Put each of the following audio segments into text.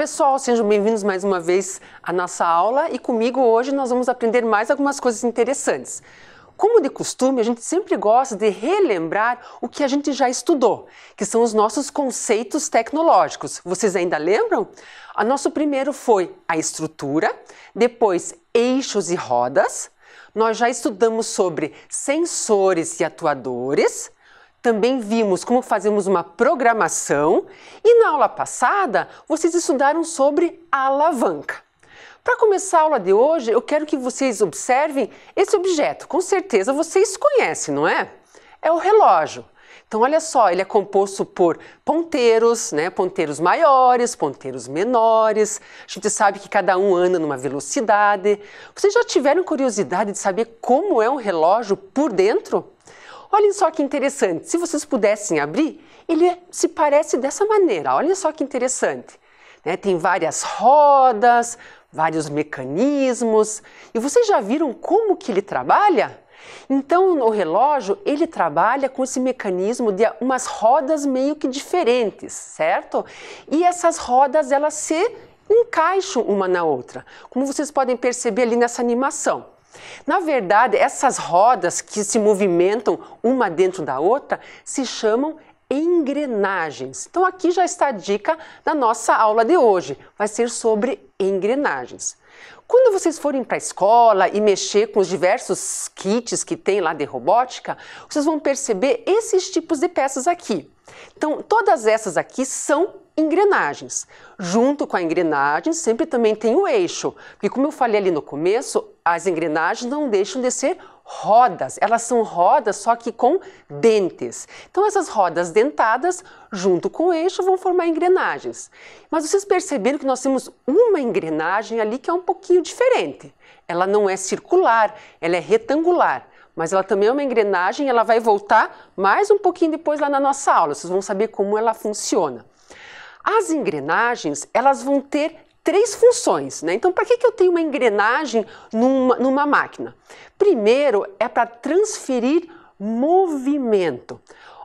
pessoal, sejam bem-vindos mais uma vez à nossa aula e comigo hoje nós vamos aprender mais algumas coisas interessantes. Como de costume, a gente sempre gosta de relembrar o que a gente já estudou, que são os nossos conceitos tecnológicos. Vocês ainda lembram? O nosso primeiro foi a estrutura, depois eixos e rodas. Nós já estudamos sobre sensores e atuadores, também vimos como fazemos uma programação e na aula passada vocês estudaram sobre a alavanca. Para começar a aula de hoje, eu quero que vocês observem esse objeto. Com certeza vocês conhecem, não é? É o relógio. Então, olha só, ele é composto por ponteiros, né? Ponteiros maiores, ponteiros menores. A gente sabe que cada um anda numa velocidade. Vocês já tiveram curiosidade de saber como é um relógio por dentro? Olhem só que interessante, se vocês pudessem abrir, ele é, se parece dessa maneira, olha só que interessante. Né? Tem várias rodas, vários mecanismos, e vocês já viram como que ele trabalha? Então, o relógio, ele trabalha com esse mecanismo de umas rodas meio que diferentes, certo? E essas rodas, elas se encaixam uma na outra, como vocês podem perceber ali nessa animação. Na verdade, essas rodas que se movimentam uma dentro da outra se chamam engrenagens. Então aqui já está a dica da nossa aula de hoje, vai ser sobre engrenagens. Quando vocês forem para a escola e mexer com os diversos kits que tem lá de robótica, vocês vão perceber esses tipos de peças aqui. Então, todas essas aqui são engrenagens. Junto com a engrenagem, sempre também tem o eixo, e como eu falei ali no começo, as engrenagens não deixam de ser rodas, elas são rodas só que com dentes. Então essas rodas dentadas, junto com o eixo, vão formar engrenagens. Mas vocês perceberam que nós temos uma engrenagem ali que é um pouquinho diferente. Ela não é circular, ela é retangular mas ela também é uma engrenagem, ela vai voltar mais um pouquinho depois lá na nossa aula. Vocês vão saber como ela funciona. As engrenagens, elas vão ter três funções, né? Então, para que, que eu tenho uma engrenagem numa, numa máquina? Primeiro, é para transferir movimento.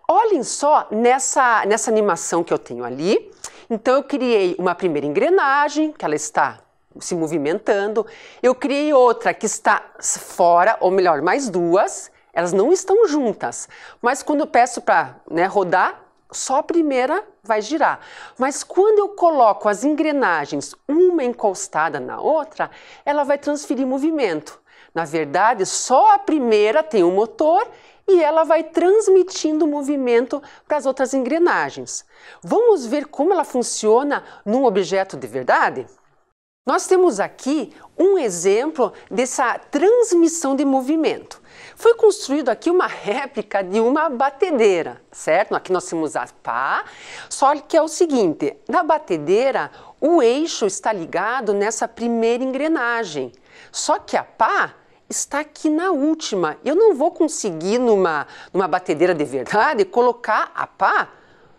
Olhem só nessa, nessa animação que eu tenho ali. Então, eu criei uma primeira engrenagem, que ela está se movimentando. Eu criei outra que está fora, ou melhor, mais duas. Elas não estão juntas, mas quando eu peço para né, rodar, só a primeira vai girar. Mas quando eu coloco as engrenagens uma encostada na outra, ela vai transferir movimento. Na verdade, só a primeira tem o um motor e ela vai transmitindo movimento para as outras engrenagens. Vamos ver como ela funciona num objeto de verdade? Nós temos aqui um exemplo dessa transmissão de movimento. Foi construído aqui uma réplica de uma batedeira, certo? Aqui nós temos a pá, só que é o seguinte, na batedeira o eixo está ligado nessa primeira engrenagem, só que a pá está aqui na última. Eu não vou conseguir numa, numa batedeira de verdade colocar a pá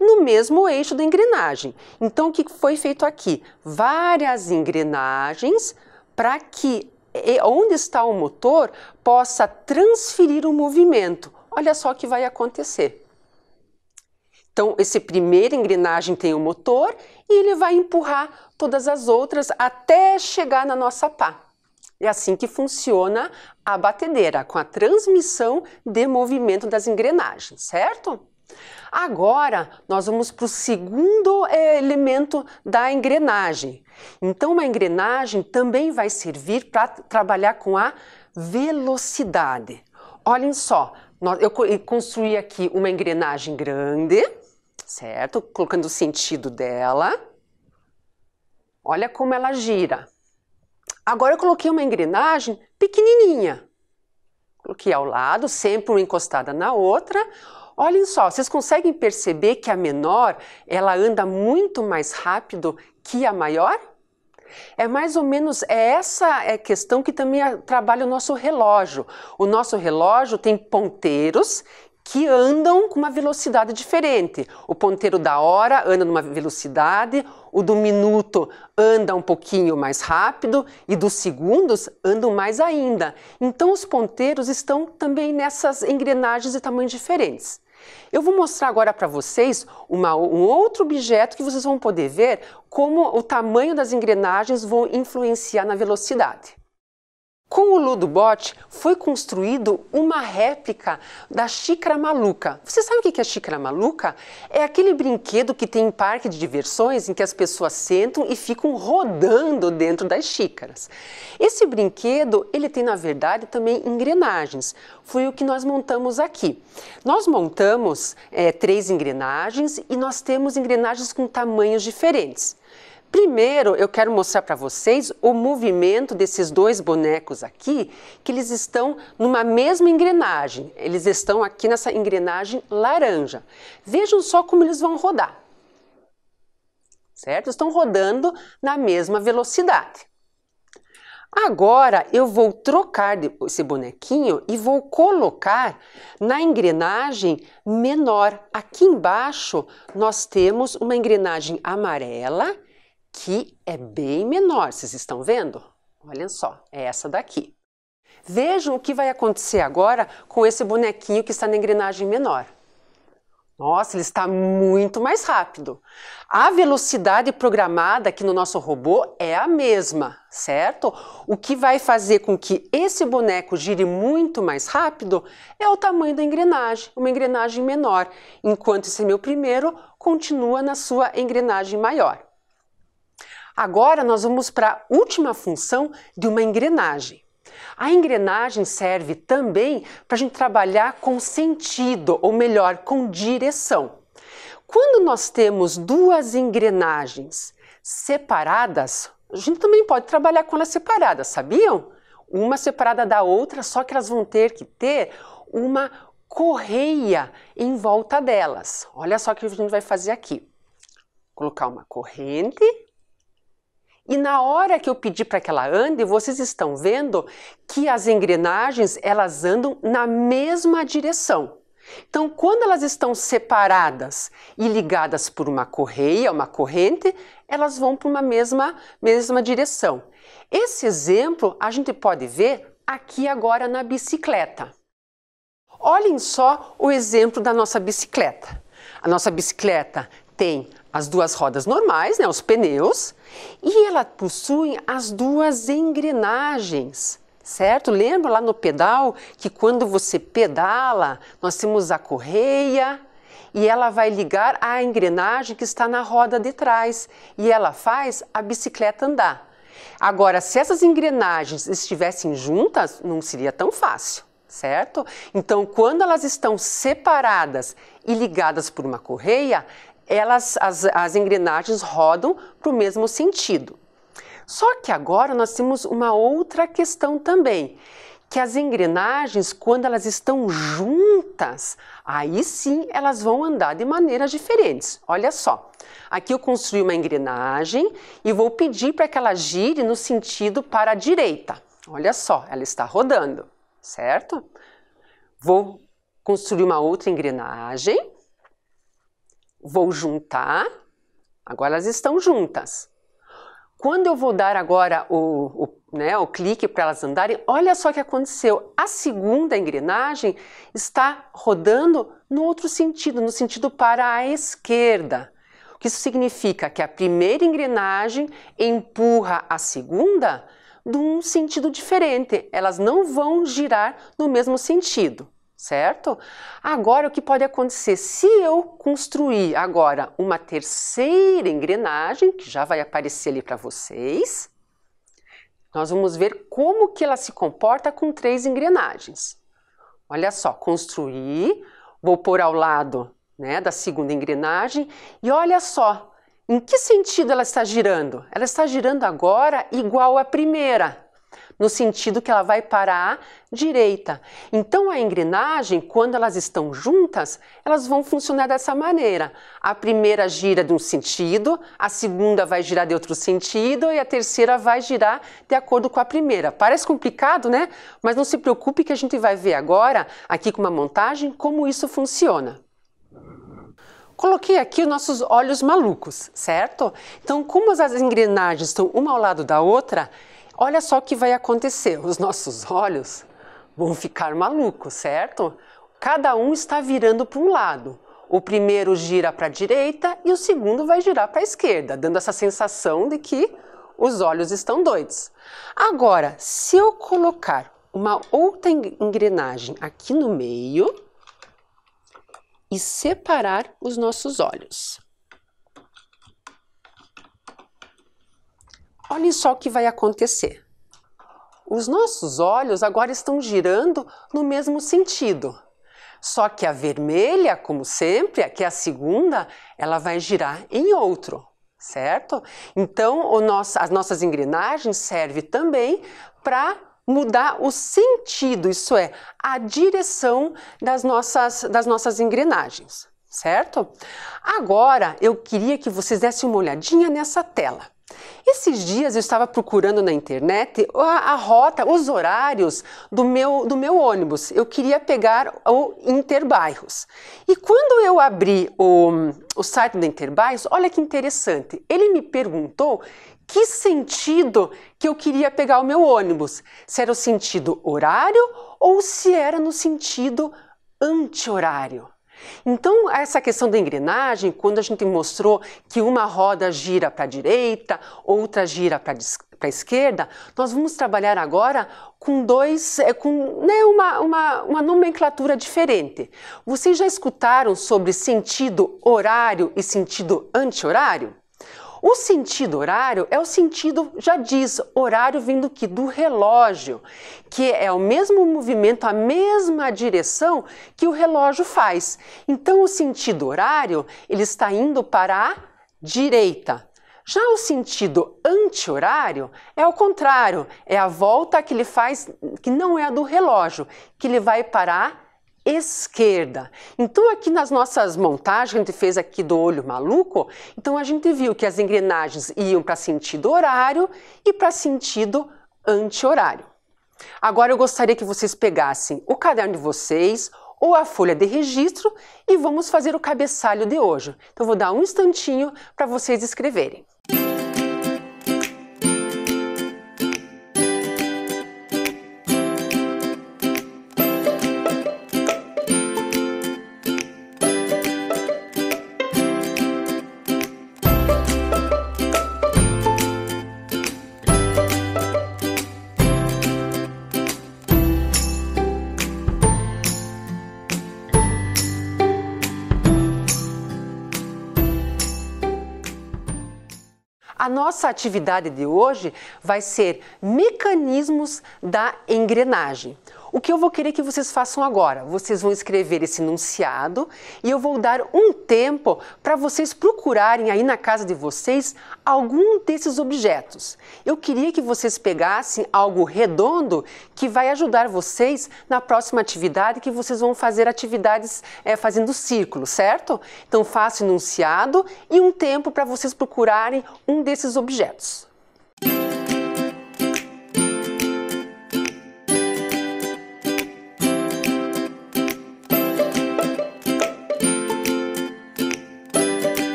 no mesmo eixo da engrenagem. Então, o que foi feito aqui? Várias engrenagens para que onde está o motor possa transferir o movimento. Olha só o que vai acontecer. Então, esse primeira engrenagem tem o motor e ele vai empurrar todas as outras até chegar na nossa pá. É assim que funciona a batedeira, com a transmissão de movimento das engrenagens, certo? Agora, nós vamos para o segundo eh, elemento da engrenagem. Então, uma engrenagem também vai servir para trabalhar com a velocidade. Olhem só, eu construí aqui uma engrenagem grande, certo? Colocando o sentido dela. Olha como ela gira. Agora eu coloquei uma engrenagem pequenininha. Coloquei ao lado, sempre uma encostada na outra. Olhem só, vocês conseguem perceber que a menor ela anda muito mais rápido que a maior? É mais ou menos é essa é, questão que também trabalha o nosso relógio. O nosso relógio tem ponteiros que andam com uma velocidade diferente. O ponteiro da hora anda numa velocidade, o do minuto anda um pouquinho mais rápido e dos segundos andam mais ainda. Então os ponteiros estão também nessas engrenagens de tamanhos diferentes. Eu vou mostrar agora para vocês uma, um outro objeto que vocês vão poder ver como o tamanho das engrenagens vão influenciar na velocidade. Com o Ludobot foi construído uma réplica da xícara maluca. Você sabe o que é xícara maluca? É aquele brinquedo que tem em parque de diversões em que as pessoas sentam e ficam rodando dentro das xícaras. Esse brinquedo, ele tem na verdade também engrenagens. Foi o que nós montamos aqui. Nós montamos é, três engrenagens e nós temos engrenagens com tamanhos diferentes. Primeiro, eu quero mostrar para vocês o movimento desses dois bonecos aqui, que eles estão numa mesma engrenagem. Eles estão aqui nessa engrenagem laranja. Vejam só como eles vão rodar. Certo? Estão rodando na mesma velocidade. Agora eu vou trocar esse bonequinho e vou colocar na engrenagem menor. Aqui embaixo nós temos uma engrenagem amarela que é bem menor, vocês estão vendo? Olhem só, é essa daqui. Vejam o que vai acontecer agora com esse bonequinho que está na engrenagem menor. Nossa, ele está muito mais rápido. A velocidade programada aqui no nosso robô é a mesma, certo? O que vai fazer com que esse boneco gire muito mais rápido é o tamanho da engrenagem, uma engrenagem menor, enquanto esse meu primeiro continua na sua engrenagem maior. Agora nós vamos para a última função de uma engrenagem. A engrenagem serve também para a gente trabalhar com sentido, ou melhor, com direção. Quando nós temos duas engrenagens separadas, a gente também pode trabalhar com elas separadas, sabiam? Uma separada da outra, só que elas vão ter que ter uma correia em volta delas. Olha só o que a gente vai fazer aqui. Colocar uma corrente e na hora que eu pedi para que ela ande, vocês estão vendo que as engrenagens elas andam na mesma direção. Então, quando elas estão separadas e ligadas por uma correia, uma corrente, elas vão para uma mesma, mesma direção. Esse exemplo a gente pode ver aqui agora na bicicleta. Olhem só o exemplo da nossa bicicleta. A nossa bicicleta tem as duas rodas normais, né, os pneus, e ela possui as duas engrenagens, certo? Lembra lá no pedal que quando você pedala, nós temos a correia e ela vai ligar a engrenagem que está na roda de trás e ela faz a bicicleta andar. Agora, se essas engrenagens estivessem juntas, não seria tão fácil certo? Então, quando elas estão separadas e ligadas por uma correia, elas, as, as engrenagens rodam para o mesmo sentido. Só que agora nós temos uma outra questão também, que as engrenagens, quando elas estão juntas, aí sim elas vão andar de maneiras diferentes. Olha só, aqui eu construí uma engrenagem e vou pedir para que ela gire no sentido para a direita. Olha só, ela está rodando, certo? Vou construir uma outra engrenagem vou juntar, agora elas estão juntas. Quando eu vou dar agora o, o, né, o clique para elas andarem, olha só o que aconteceu. A segunda engrenagem está rodando no outro sentido, no sentido para a esquerda. O que isso significa? Que a primeira engrenagem empurra a segunda num sentido diferente. Elas não vão girar no mesmo sentido certo? Agora, o que pode acontecer? Se eu construir agora uma terceira engrenagem, que já vai aparecer ali para vocês, nós vamos ver como que ela se comporta com três engrenagens. Olha só, construir, vou pôr ao lado né, da segunda engrenagem, e olha só, em que sentido ela está girando? Ela está girando agora igual à primeira, no sentido que ela vai para a direita. Então, a engrenagem, quando elas estão juntas, elas vão funcionar dessa maneira. A primeira gira de um sentido, a segunda vai girar de outro sentido e a terceira vai girar de acordo com a primeira. Parece complicado, né? Mas não se preocupe que a gente vai ver agora, aqui com uma montagem, como isso funciona coloquei aqui os nossos olhos malucos, certo? Então, como as engrenagens estão uma ao lado da outra, Olha só o que vai acontecer: os nossos olhos vão ficar malucos, certo? Cada um está virando para um lado. O primeiro gira para a direita e o segundo vai girar para a esquerda, dando essa sensação de que os olhos estão doidos. Agora, se eu colocar uma outra engrenagem aqui no meio e separar os nossos olhos. Olhem só o que vai acontecer. Os nossos olhos agora estão girando no mesmo sentido. Só que a vermelha, como sempre, que é a segunda, ela vai girar em outro, certo? Então, nosso, as nossas engrenagens servem também para mudar o sentido, isso é, a direção das nossas, das nossas engrenagens, certo? Agora, eu queria que vocês dessem uma olhadinha nessa tela. Esses dias eu estava procurando na internet a, a, rota, os horários do meu, do meu ônibus. Eu queria pegar o Interbairros. E quando eu abri o, o site do Interbairros, olha que interessante, ele me perguntou que sentido que eu queria pegar o meu ônibus. Se era o sentido horário ou se era no sentido anti-horário. Então, essa questão da engrenagem, quando a gente mostrou que uma roda gira para a direita, outra gira para a esquerda, nós vamos trabalhar agora com dois, eh, com né, uma, uma, uma nomenclatura diferente. Vocês já escutaram sobre sentido horário e sentido anti-horário? O sentido horário é o sentido, já diz, horário vindo que do relógio, que é o mesmo movimento, a mesma direção que o relógio faz. Então, o sentido horário, ele está indo para a direita. Já o sentido anti-horário é o contrário, é a volta que ele faz, que não é a do relógio, que ele vai para a esquerda. Então aqui nas nossas montagens, a gente fez aqui do olho maluco, então a gente viu que as engrenagens iam para sentido horário e para sentido anti-horário. Agora eu gostaria que vocês pegassem o caderno de vocês ou a folha de registro e vamos fazer o cabeçalho de hoje. Então vou dar um instantinho para vocês escreverem. nossa atividade de hoje vai ser mecanismos da engrenagem. O que eu vou querer que vocês façam agora? Vocês vão escrever esse enunciado e eu vou dar um tempo para vocês procurarem aí na casa de vocês algum desses objetos. Eu queria que vocês pegassem algo redondo que vai ajudar vocês na próxima atividade que vocês vão fazer atividades é, fazendo círculo, certo? Então faço enunciado e um tempo para vocês procurarem um desses objetos.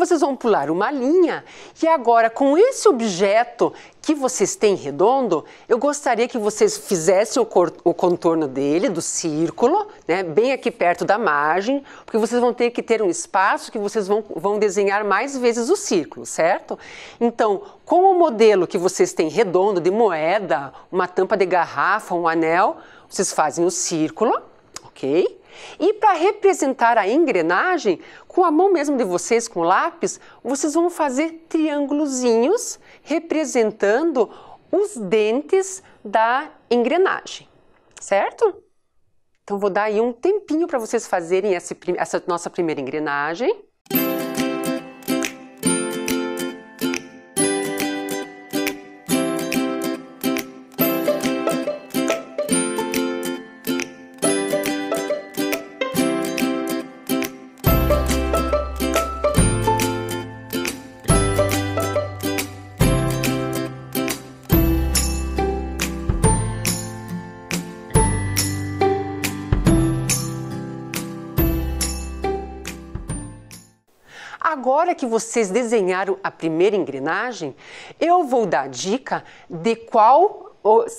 vocês vão pular uma linha e agora com esse objeto que vocês têm redondo, eu gostaria que vocês fizessem o, o contorno dele, do círculo, né, bem aqui perto da margem, porque vocês vão ter que ter um espaço que vocês vão, vão desenhar mais vezes o círculo, certo? Então, com o modelo que vocês têm redondo de moeda, uma tampa de garrafa, um anel, vocês fazem o círculo, ok? E para representar a engrenagem, com a mão mesmo de vocês, com o lápis, vocês vão fazer triângulozinhos representando os dentes da engrenagem, certo? Então, vou dar aí um tempinho para vocês fazerem essa, essa nossa primeira engrenagem. que vocês desenharam a primeira engrenagem, eu vou dar dica de qual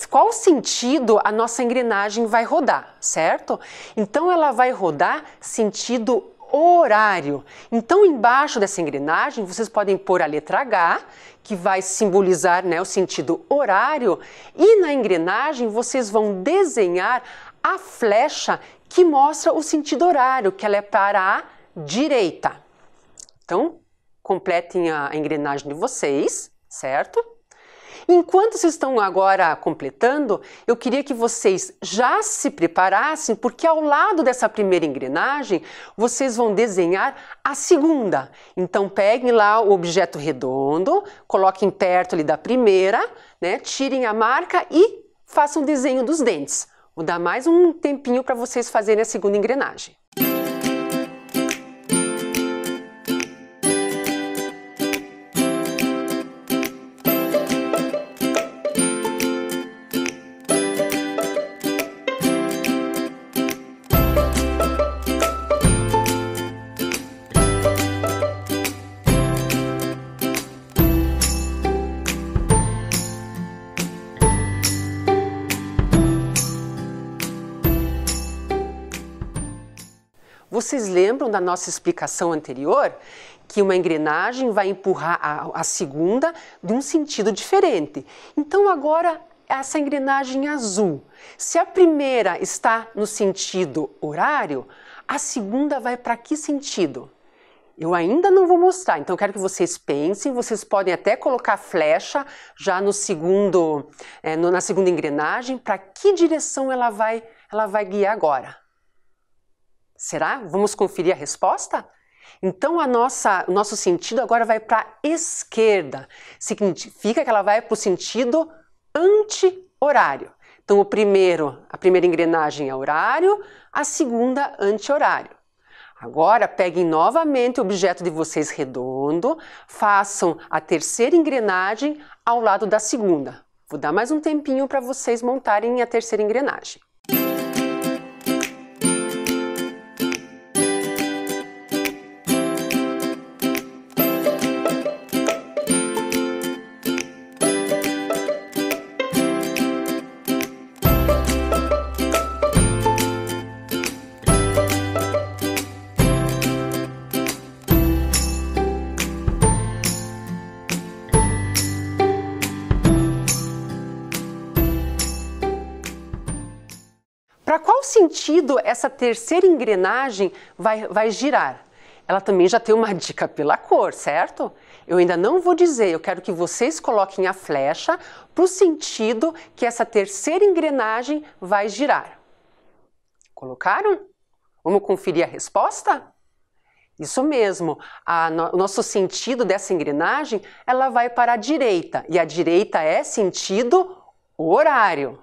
qual sentido a nossa engrenagem vai rodar, certo? Então ela vai rodar sentido horário. Então embaixo dessa engrenagem vocês podem pôr a letra H, que vai simbolizar né, o sentido horário, e na engrenagem vocês vão desenhar a flecha que mostra o sentido horário, que ela é para a direita. Então, completem a engrenagem de vocês, certo? Enquanto vocês estão agora completando, eu queria que vocês já se preparassem, porque ao lado dessa primeira engrenagem, vocês vão desenhar a segunda. Então peguem lá o objeto redondo, coloquem perto ali da primeira, né? Tirem a marca e façam o desenho dos dentes. Vou dar mais um tempinho para vocês fazerem a segunda engrenagem. vocês lembram da nossa explicação anterior? Que uma engrenagem vai empurrar a, a segunda de um sentido diferente. Então, agora, essa engrenagem azul. Se a primeira está no sentido horário, a segunda vai para que sentido? Eu ainda não vou mostrar, então quero que vocês pensem. Vocês podem até colocar flecha já no segundo, é, no, na segunda engrenagem, para que direção ela vai, ela vai guiar agora. Será? Vamos conferir a resposta? Então a nossa, o nosso sentido agora vai para a esquerda. Significa que ela vai para o sentido anti-horário. Então o primeiro, a primeira engrenagem é horário, a segunda anti-horário. Agora peguem novamente o objeto de vocês redondo, façam a terceira engrenagem ao lado da segunda. Vou dar mais um tempinho para vocês montarem a terceira engrenagem. qual sentido essa terceira engrenagem vai, vai girar? Ela também já tem uma dica pela cor, certo? Eu ainda não vou dizer, eu quero que vocês coloquem a flecha para o sentido que essa terceira engrenagem vai girar. Colocaram? Vamos conferir a resposta? Isso mesmo, a, no, o nosso sentido dessa engrenagem, ela vai para a direita, e a direita é sentido horário.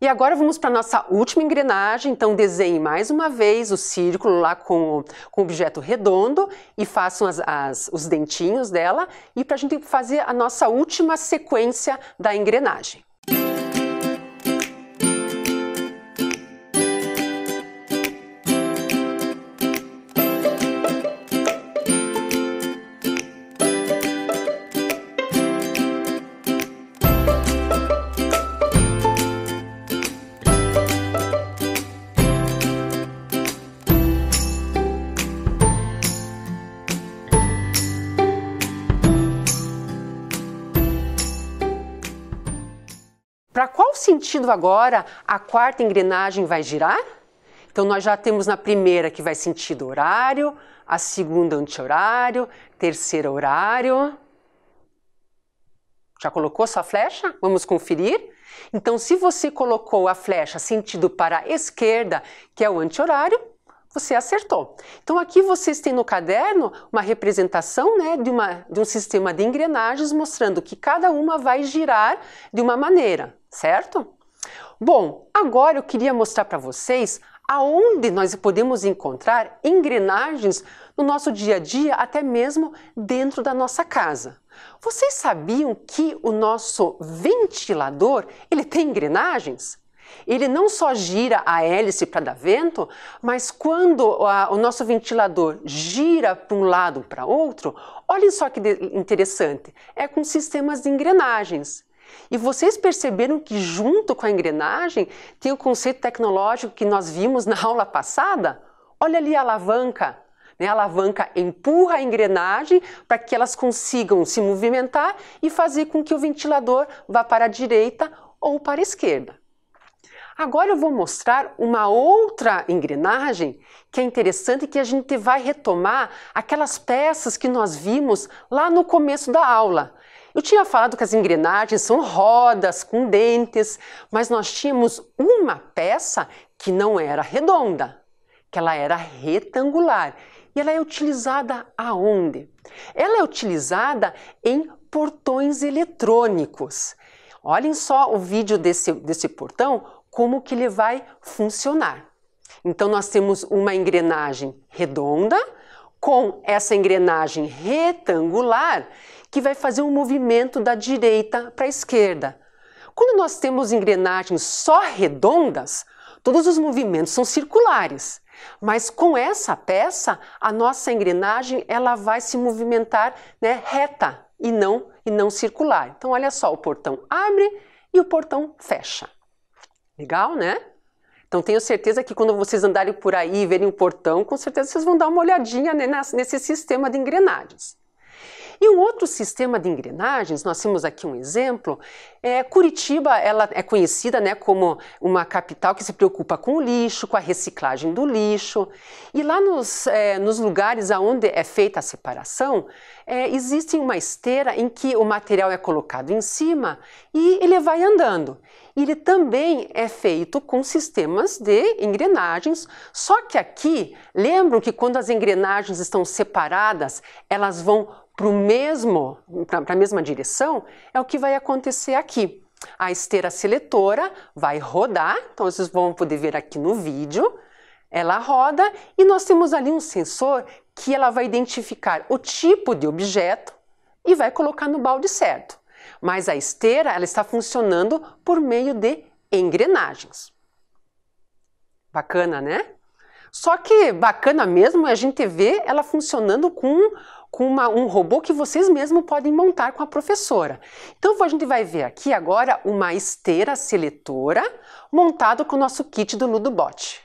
E agora vamos para a nossa última engrenagem, então desenhe mais uma vez o círculo lá com, o objeto redondo e façam as, as, os dentinhos dela e para a gente fazer a nossa última sequência da engrenagem. sentido agora a quarta engrenagem vai girar? Então, nós já temos na primeira que vai sentido horário, a segunda anti-horário, terceira horário. Já colocou sua flecha? Vamos conferir. Então, se você colocou a flecha sentido para a esquerda, que é o anti-horário, você acertou. Então aqui vocês têm no caderno uma representação né, de, uma, de um sistema de engrenagens mostrando que cada uma vai girar de uma maneira, certo? Bom, agora eu queria mostrar para vocês aonde nós podemos encontrar engrenagens no nosso dia a dia, até mesmo dentro da nossa casa. Vocês sabiam que o nosso ventilador, ele tem engrenagens? Ele não só gira a hélice para dar vento, mas quando a, ah, o nosso ventilador gira para um lado para outro, olhem só que interessante, é com sistemas de engrenagens. E vocês perceberam que junto com a engrenagem tem o conceito tecnológico que nós vimos na aula passada? Olha ali a alavanca. Né? A alavanca empurra a engrenagem para que elas consigam se movimentar e fazer com que o ventilador vá para a direita ou para a esquerda. Agora eu vou mostrar uma outra engrenagem que é interessante que a gente vai retomar aquelas peças que nós vimos lá no começo da aula. Eu tinha falado que as engrenagens são rodas com dentes, mas nós tínhamos uma peça que não era redonda, que ela era retangular. E ela é utilizada aonde? Ela é utilizada em portões eletrônicos. Olhem só o vídeo desse, desse portão, como que ele vai funcionar. Então nós temos uma engrenagem redonda com essa engrenagem retangular que vai fazer um movimento da direita para a esquerda. Quando nós temos engrenagens só redondas, todos os movimentos são circulares. Mas com essa peça, a nossa engrenagem ela vai se movimentar né, reta e não e não circular. Então olha só, o portão abre e o portão fecha. Legal, né? Então tenho certeza que quando vocês andarem por aí e verem o portão, com certeza vocês vão dar uma olhadinha né, nesse sistema de engrenagens. E um outro sistema de engrenagens, nós temos aqui um exemplo, é, Curitiba ela é conhecida né, como uma capital que se preocupa com o lixo, com a reciclagem do lixo. E lá nos, é, nos lugares onde é feita a separação, é, existe uma esteira em que o material é colocado em cima e ele vai andando. Ele também é feito com sistemas de engrenagens, só que aqui, lembram que quando as engrenagens estão separadas, elas vão para mesmo para a mesma direção, é o que vai acontecer aqui. A esteira seletora vai rodar, então vocês vão poder ver aqui no vídeo. Ela roda e nós temos ali um sensor que ela vai identificar o tipo de objeto e vai colocar no balde certo. Mas a esteira ela está funcionando por meio de engrenagens. Bacana, né? Só que bacana mesmo é a gente ver ela funcionando com, com uma, um robô que vocês mesmos podem montar com a professora. Então a gente vai ver aqui agora uma esteira seletora montada com o nosso kit do Ludobot.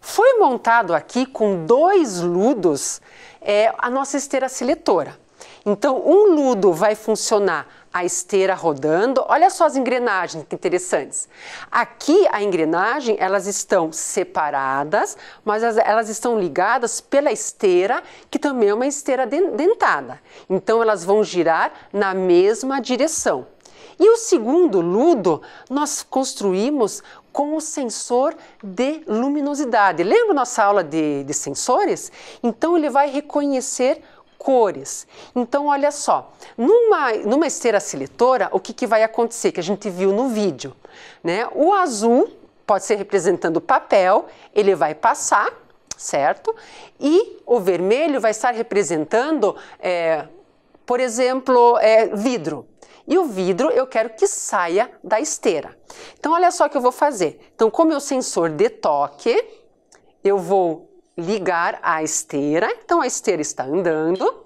Foi montado aqui com dois ludos é, a nossa esteira seletora. Então, um ludo vai funcionar a esteira rodando. Olha só as engrenagens que interessantes. Aqui a engrenagem, elas estão separadas, mas elas estão ligadas pela esteira, que também é uma esteira dentada. Então elas vão girar na mesma direção. E o segundo ludo nós construímos com o sensor de luminosidade. Lembra nossa aula de, de sensores? Então ele vai reconhecer cores. Então, olha só, numa, numa esteira seletora, o que, que vai acontecer, que a gente viu no vídeo? Né? O azul pode ser representando o papel, ele vai passar, certo? E o vermelho vai estar representando, é, por exemplo, é, vidro. E o vidro eu quero que saia da esteira. Então, olha só o que eu vou fazer. Então, como o meu sensor de toque, eu vou ligar a esteira. Então a esteira está andando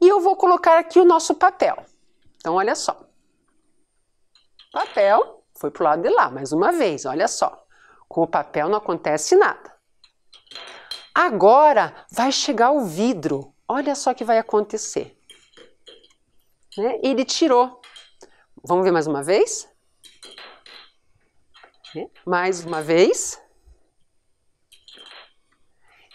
e eu vou colocar aqui o nosso papel. Então olha só. Papel foi para o lado de lá, mais uma vez, olha só. Com o papel não acontece nada. Agora vai chegar o vidro. Olha só o que vai acontecer. Né? Ele tirou. Vamos ver mais uma vez? Mais uma vez.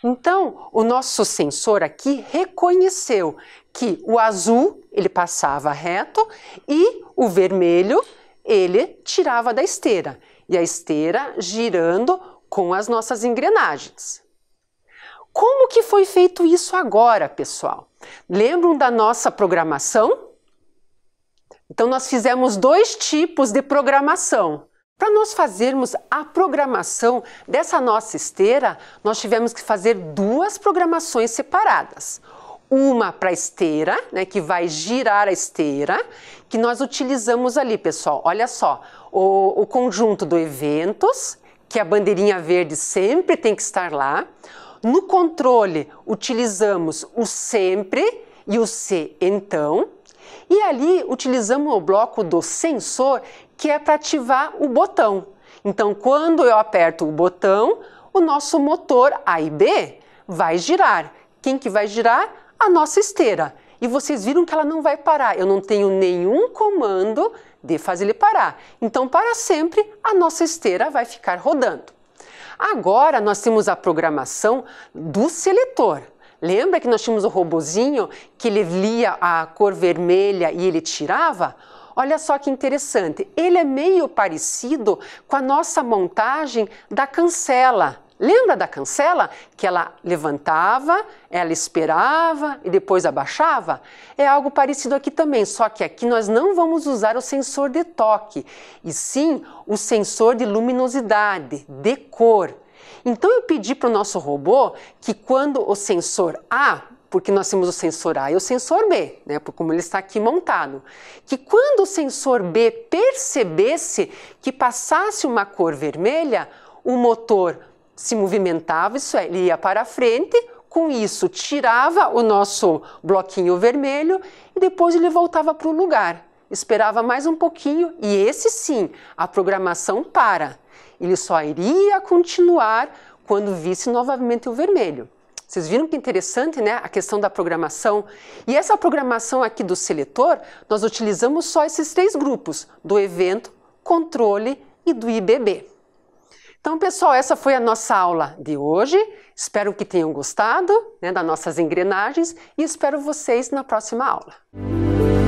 Então, o nosso sensor aqui reconheceu que o azul ele passava reto e o vermelho ele tirava da esteira. E a esteira girando com as nossas engrenagens. Como que foi feito isso agora, pessoal? Lembram da nossa programação? Então, nós fizemos dois tipos de programação. Para nós fazermos a programação dessa nossa esteira, nós tivemos que fazer duas programações separadas. Uma para a esteira, né, que vai girar a esteira, que nós utilizamos ali, pessoal. Olha só, o, o conjunto do eventos, que a bandeirinha verde sempre tem que estar lá. No controle, utilizamos o sempre e o se então. E ali utilizamos o bloco do sensor, que é para ativar o botão. Então, quando eu aperto o botão, o nosso motor A e B vai girar. Quem que vai girar? A nossa esteira. E vocês viram que ela não vai parar. Eu não tenho nenhum comando de fazer ele parar. Então, para sempre, a nossa esteira vai ficar rodando. Agora, nós temos a programação do seletor. Lembra que nós tínhamos o robozinho que ele lia a cor vermelha e ele tirava? Olha só que interessante, ele é meio parecido com a nossa montagem da cancela. Lembra da cancela que ela levantava, ela esperava e depois abaixava? É algo parecido aqui também, só que aqui nós não vamos usar o sensor de toque, e sim o sensor de luminosidade, de cor. Então eu pedi para o nosso robô que quando o sensor A, porque nós temos o sensor A e o sensor B, né, por como ele está aqui montado, que quando o sensor B percebesse que passasse uma cor vermelha, o motor se movimentava, isso é, ele ia para a frente, com isso tirava o nosso bloquinho vermelho e depois ele voltava para o lugar. Esperava mais um pouquinho e esse sim, a programação para. Ele só iria continuar quando visse novamente o vermelho. Vocês viram que interessante, né? A questão da programação. E essa programação aqui do seletor, nós utilizamos só esses três grupos: do evento, controle e do IBB. Então, pessoal, essa foi a nossa aula de hoje. Espero que tenham gostado né, das nossas engrenagens e espero vocês na próxima aula.